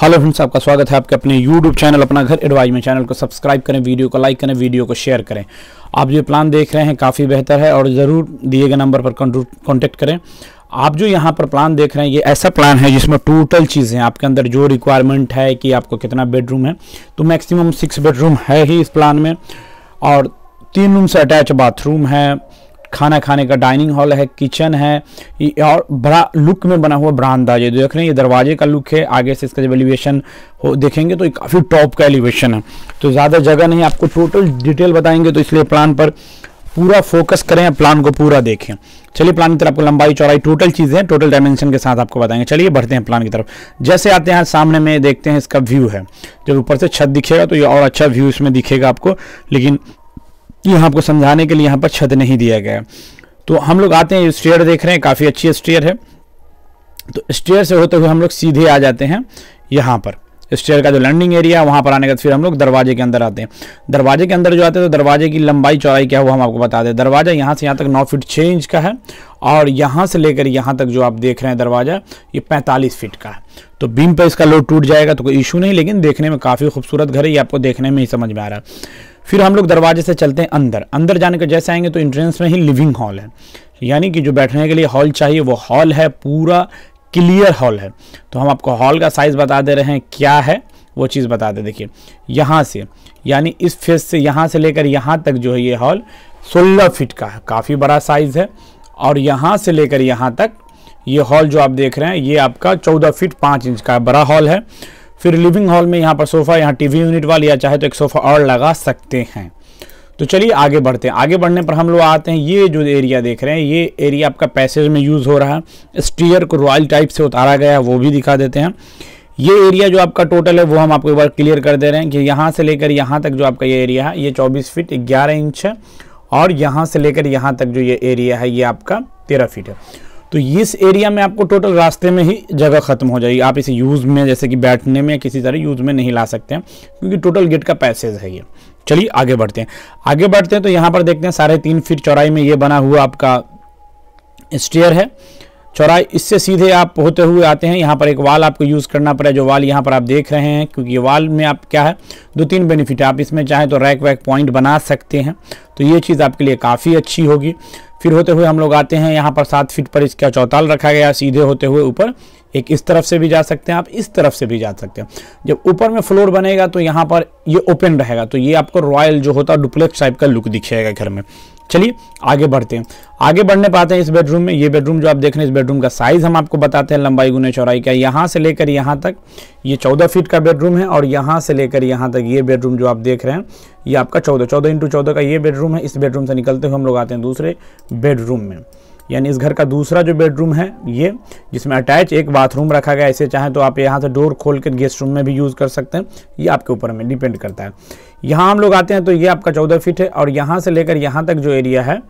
hello friends आपका स्वागत है आपके अपने यूट्यूब चैनल अपना घर एडवाइज में चैनल को सब्सक्राइब करें वीडियो को लाइक करें वीडियो को शेयर करें आप जो प्लान देख रहे हैं काफ़ी बेहतर है और ज़रूर दिए गए नंबर पर कॉन्टेक्ट करें आप जो यहाँ पर प्लान देख रहे हैं ये ऐसा प्लान है जिसमें टोटल चीज़ें आपके अंदर जो रिक्वायरमेंट है कि आपको कितना बेडरूम है तो मैक्सिमम सिक्स बेडरूम है ही इस प्लान में और तीन रूम से अटैच बाथरूम है खाना खाने का डाइनिंग हॉल है किचन है और बड़ा लुक में बना हुआ ब्रांडा ये देख रहे हैं ये दरवाजे का लुक है आगे से इसका जब एलिवेशन हो देखेंगे तो काफ़ी टॉप का एलिवेशन है तो ज़्यादा जगह नहीं आपको टोटल डिटेल बताएंगे तो इसलिए प्लान पर पूरा फोकस करें प्लान को पूरा देखें चलिए प्लान की तरफ आपको लंबाई चौड़ाई टोटल चीज़ें टोटल डायमेंशन के साथ आपको बताएंगे चलिए बढ़ते हैं प्लान की तरफ जैसे आते हैं सामने में देखते हैं इसका व्यू है जब ऊपर से छत दिखेगा तो ये और अच्छा व्यू इसमें दिखेगा आपको लेकिन ये आपको समझाने के लिए यहाँ पर छत नहीं दिया गया तो हम लोग आते हैं स्टेयर देख रहे हैं काफ़ी अच्छी स्टेयर है तो स्टेयर से होते हुए हम लोग सीधे आ जाते हैं यहाँ पर स्टेयर का जो लैंडिंग एरिया है वहाँ पर आने के बाद फिर हम लोग दरवाजे के अंदर आते हैं दरवाजे के अंदर जो आते हैं तो दरवाजे की लंबाई चौड़ाई क्या हुआ हम आपको बता दें दरवाज़ा यहाँ से यहाँ तक नौ फीट छः इंच का है और यहाँ से लेकर यहाँ तक जो आप देख रहे हैं दरवाज़ा ये पैंतालीस फीट का है तो बीम पर इसका लोड टूट जाएगा तो कोई इशू नहीं लेकिन देखने में काफ़ी खूबसूरत घर है ये आपको देखने में ही समझ में आ रहा है फिर हम लोग दरवाजे से चलते हैं अंदर अंदर जाने के जैसे आएंगे तो इंट्रेंस में ही लिविंग हॉल है यानी कि जो बैठने के लिए हॉल चाहिए वो हॉल है पूरा क्लियर हॉल है तो हम आपको हॉल का साइज़ बता दे रहे हैं क्या है वो चीज़ बता दे देखिए यहाँ से यानी इस फेस से यहाँ से लेकर यहाँ तक जो है ये हॉल सोलह फिट का है काफ़ी बड़ा साइज़ है और यहाँ से लेकर यहाँ तक ये हॉल जो आप देख रहे हैं ये आपका चौदह फिट पाँच इंच का बड़ा हॉल है फिर लिविंग हॉल में यहाँ पर सोफ़ा यहाँ टीवी यूनिट वाली या चाहे तो एक सोफ़ा और लगा सकते हैं तो चलिए आगे बढ़ते हैं आगे बढ़ने पर हम लोग आते हैं ये जो एरिया देख रहे हैं ये एरिया आपका पैसेज में यूज़ हो रहा है स्टीयर को रॉयल टाइप से उतारा गया है वो भी दिखा देते हैं ये एरिया जो आपका टोटल है वो हम आपको एक बार क्लियर कर दे रहे हैं कि यहाँ से लेकर यहाँ तक जो आपका ये एरिया है ये चौबीस फीट ग्यारह इंच है और यहाँ से लेकर यहाँ तक जो ये एरिया है ये आपका तेरह फीट है तो इस एरिया में आपको टोटल रास्ते में ही जगह ख़त्म हो जाएगी आप इसे यूज़ में जैसे कि बैठने में किसी तरह यूज़ में नहीं ला सकते हैं क्योंकि टोटल गेट का पैसेज है ये चलिए आगे बढ़ते हैं आगे बढ़ते हैं तो यहाँ पर देखते हैं साढ़े तीन फीट चौराई में ये बना हुआ आपका स्टेयर है चौराई इससे सीधे आप होते हुए आते हैं यहाँ पर एक वाल आपको यूज़ करना पड़ा जो वाल यहाँ पर आप देख रहे हैं क्योंकि ये वाल में आप क्या है दो तीन बेनिफिट है आप इसमें चाहें तो रैक वैक पॉइंट बना सकते हैं तो ये चीज़ आपके लिए काफ़ी अच्छी होगी फिर होते हुए हम लोग आते हैं यहाँ पर सात फीट पर इसका चौताल रखा गया सीधे होते हुए ऊपर एक इस तरफ से भी जा सकते हैं आप इस तरफ से भी जा सकते हैं जब ऊपर में फ्लोर बनेगा तो यहाँ पर ये ओपन रहेगा तो ये आपको रॉयल जो होता है डुप्लेक्स टाइप का लुक दिखेगा घर में चलिए आगे बढ़ते हैं आगे बढ़ने पाते हैं इस बेडरूम में ये बेडरूम जो आप देख रहे हैं इस बेडरूम का साइज़ हम आपको बताते हैं लंबाई गुने चौड़ाई का यहाँ से लेकर यहाँ तक ये चौदह फीट का बेडरूम है और यहाँ से लेकर यहाँ तक ये बेडरूम जो आप देख रहे हैं ये आपका चौदह चौदह इंटू चौदह का ये बेडरूम है इस बेडरूम से निकलते हुए हम लोग आते हैं दूसरे बेडरूम में यानी इस घर का दूसरा जो बेडरूम है ये जिसमें अटैच एक बाथरूम रखा गया इसे चाहे तो आप यहाँ से डोर खोल कर गेस्ट रूम में भी यूज़ कर सकते हैं ये आपके ऊपर में डिपेंड करता है यहाँ हम लोग आते हैं तो ये आपका चौदह फीट है और यहाँ से लेकर यहाँ तक जो एरिया है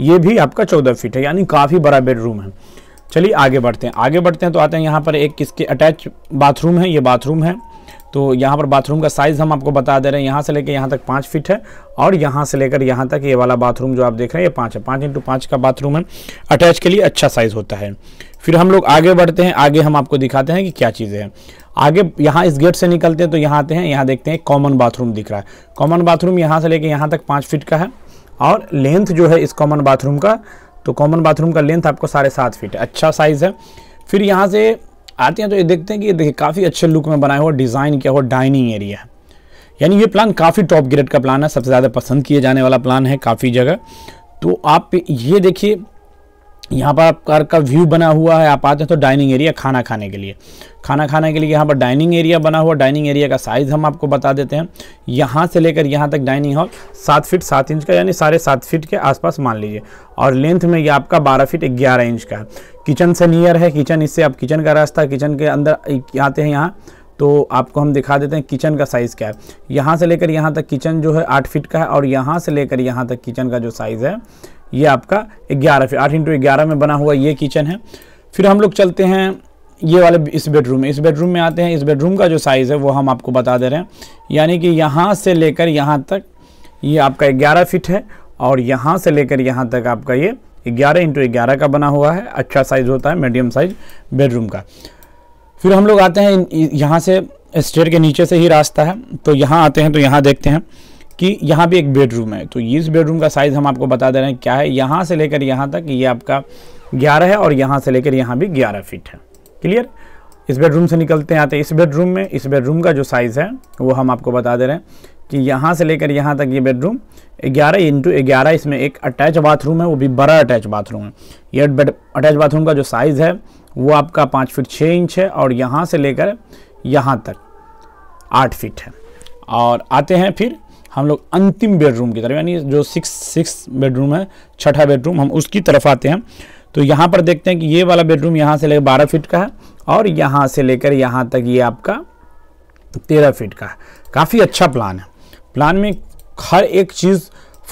ये भी आपका चौदह फीट है यानी काफ़ी बड़ा बेडरूम है चलिए आगे बढ़ते हैं आगे बढ़ते हैं तो आते हैं यहाँ पर एक किसके अटैच बाथरूम है ये बाथरूम है तो यहाँ पर बाथरूम का साइज़ हम आपको बता दे रहे हैं यहाँ से लेकर यहाँ तक पाँच फीट है और यहाँ से लेकर यहाँ तक ये वाला बाथरूम जो आप देख रहे हैं ये पाँच है पाँच इंटू पाँच का बाथरूम है अटैच के लिए अच्छा साइज़ होता है फिर हम लोग आगे बढ़ते हैं आगे हम आपको दिखाते हैं कि क्या चीज़ें हैं आगे यहाँ इस गेट से निकलते हैं तो यहाँ आते हैं यहाँ देखते हैं कॉमन बाथरूम दिख रहा है कॉमन बाथरूम यहाँ से लेकर यहाँ तक पाँच फिट का है और लेंथ जो है इस कॉमन बाथरूम का तो कॉमन बाथरूम का लेंथ आपको साढ़े सात फिट अच्छा साइज़ है फिर यहाँ से आते हैं तो ये देखते हैं कि ये देखिए काफ़ी अच्छे लुक में बनाया हुआ डिज़ाइन किया हुआ डाइनिंग एरिया है यानी ये प्लान काफ़ी टॉप ग्रेड का प्लान है सबसे ज़्यादा पसंद किए जाने वाला प्लान है काफ़ी जगह तो आप ये देखिए यहाँ पर कार का व्यू बना हुआ है आप आते हैं तो डाइनिंग एरिया खाना खाने के लिए खाना खाने के लिए यहाँ पर डाइनिंग एरिया बना हुआ डाइनिंग एरिया का साइज़ हम आपको बता देते हैं यहाँ से लेकर यहाँ तक डाइनिंग हॉल सात फीट सात इंच का यानी साढ़े सात फीट के आसपास मान लीजिए और लेंथ में ये आपका बारह फीट ग्यारह इंच का है किचन से नियर है किचन इससे आप किचन का रास्ता किचन के अंदर आते हैं यहाँ तो आपको हम दिखा देते हैं किचन का साइज़ क्या है यहाँ से लेकर यहाँ तक किचन जो है आठ फीट का है और यहाँ से लेकर यहाँ तक किचन का जो साइज़ है ये आपका ग्यारह फिर आठ इंटू ग्यारह में बना हुआ ये किचन है फिर हम लोग चलते हैं ये वाले इस बेडरूम में इस बेडरूम में आते हैं इस बेडरूम का जो साइज़ है वो हम आपको बता दे रहे हैं यानी कि यहाँ से लेकर यहाँ तक ये आपका ग्यारह फिट है और यहाँ से लेकर यहाँ तक आपका ये ग्यारह इंटू ग्यारह का बना हुआ है अच्छा साइज़ होता है मीडियम साइज बेडरूम का फिर हम लोग आते हैं यहाँ से स्टेयर के नीचे से ही रास्ता है तो यहाँ आते हैं तो यहाँ देखते हैं कि यहाँ भी एक बेडरूम है तो इस बेडरूम का साइज़ हम आपको बता दे रहे हैं क्या है यहाँ से लेकर यहाँ तक ये आपका ग्यारह है और यहाँ से लेकर यहाँ भी ग्यारह फिट है क्लियर इस बेडरूम से निकलते हैं आते हैं इस बेडरूम में इस बेडरूम का जो साइज़ है वो हम आपको बता दे रहे हैं कि यहाँ से लेकर यहाँ तक ये बेडरूम ग्यारह इंटू ग्यारह इसमें एक अटैच बाथरूम है वो भी बड़ा अटैच बाथरूम है ये अटैच बाथरूम का जो साइज़ है वो आपका पाँच फिट छः इंच है और यहाँ से लेकर यहाँ तक आठ फिट है और आते हैं फिर हम लोग अंतिम बेडरूम की तरफ यानी जो सिक्स सिक्स बेडरूम है छठा बेडरूम हम उसकी तरफ आते हैं तो यहाँ पर देखते हैं कि ये वाला बेडरूम यहाँ से लेकर बारह फीट का है और यहाँ से लेकर यहाँ तक ये आपका तेरह फीट का है काफ़ी अच्छा प्लान है प्लान में हर एक चीज़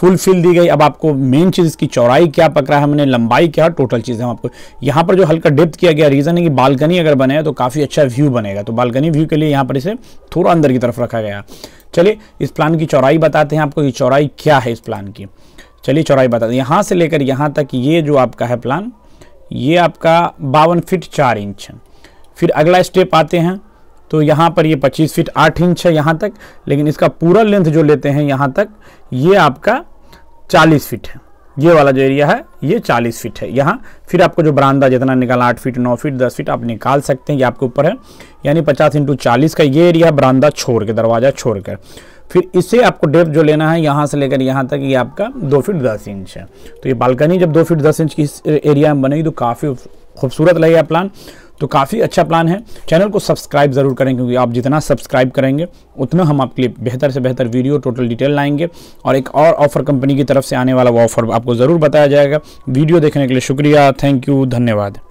फुलफिल दी गई अब आपको मेन चीज़ इसकी चौड़ाई क्या पकड़ा है हमने लंबाई क्या टोटल चीज हम आपको यहाँ पर जो हल्का डेप्थ किया गया रीज़न है कि बालकनी अगर बने तो काफ़ी अच्छा व्यू बनेगा तो बालकनी व्यू के लिए यहाँ पर इसे थोड़ा अंदर की तरफ रखा गया चलिए इस प्लान की चौड़ाई बताते हैं आपको कि चौड़ाई क्या है इस प्लान की चलिए चौड़ाई बताते हैं यहाँ से लेकर यहाँ तक ये जो आपका है प्लान ये आपका बावन फिट चार इंच है फिर अगला स्टेप आते हैं तो यहाँ पर ये 25 फीट 8 इंच है यहाँ तक लेकिन इसका पूरा लेंथ जो लेते हैं यहाँ तक ये आपका 40 फीट है ये वाला जो एरिया है ये 40 फीट है यहाँ फिर आपको जो बरामदा जितना निकाला आठ फीट नौ फीट दस फीट आप निकाल सकते हैं ये आपके ऊपर है यानी पचास इंटू चालीस का ये एरिया बरामदा छोड़ के दरवाज़ा छोड़ कर फिर इसे आपको डेप जो लेना है यहाँ से लेकर यहाँ तक ये आपका दो फीट दस इंच है तो ये बालकनी जब दो फीट दस इंच की इस एरिया में बनेगी तो काफ़ी खूबसूरत लगेगा प्लान तो काफ़ी अच्छा प्लान है चैनल को सब्सक्राइब ज़रूर करें क्योंकि आप जितना सब्सक्राइब करेंगे उतना हम आपके लिए बेहतर से बेहतर वीडियो टोटल डिटेल लाएंगे और एक और ऑफ़र कंपनी की तरफ से आने वाला वो ऑफ़र आपको ज़रूर बताया जाएगा वीडियो देखने के लिए शुक्रिया थैंक यू धन्यवाद